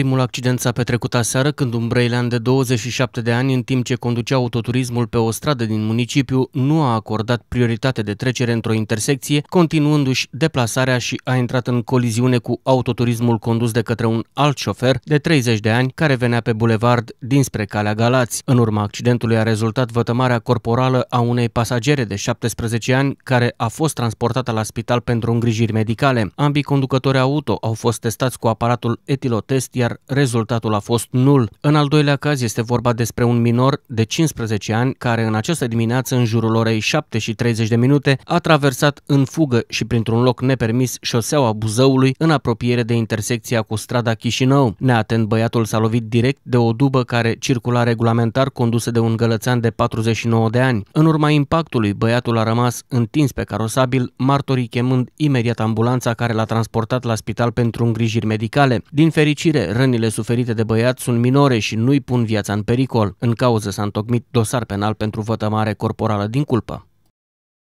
Primul accident s-a petrecut aseară când un brăilean de 27 de ani, în timp ce conducea autoturismul pe o stradă din municipiu, nu a acordat prioritate de trecere într-o intersecție, continuându-și deplasarea și a intrat în coliziune cu autoturismul condus de către un alt șofer de 30 de ani care venea pe bulevard dinspre Calea Galați. În urma accidentului a rezultat vătămarea corporală a unei pasagere de 17 ani care a fost transportată la spital pentru îngrijiri medicale. Ambii conducători auto au fost testați cu aparatul etilotest, iar rezultatul a fost nul. În al doilea caz este vorba despre un minor de 15 ani care în această dimineață, în jurul orei 7 și 30 de minute, a traversat în fugă și printr-un loc nepermis șoseaua Buzăului în apropiere de intersecția cu strada Chișinău. Neatent, băiatul s-a lovit direct de o dubă care circula regulamentar condusă de un gălățean de 49 de ani. În urma impactului, băiatul a rămas întins pe carosabil, martorii chemând imediat ambulanța care l-a transportat la spital pentru îngrijiri medicale. Din fericire, Rănile suferite de băiat sunt minore și nu-i pun viața în pericol. În cauză s-a întocmit dosar penal pentru vătămare corporală din culpă.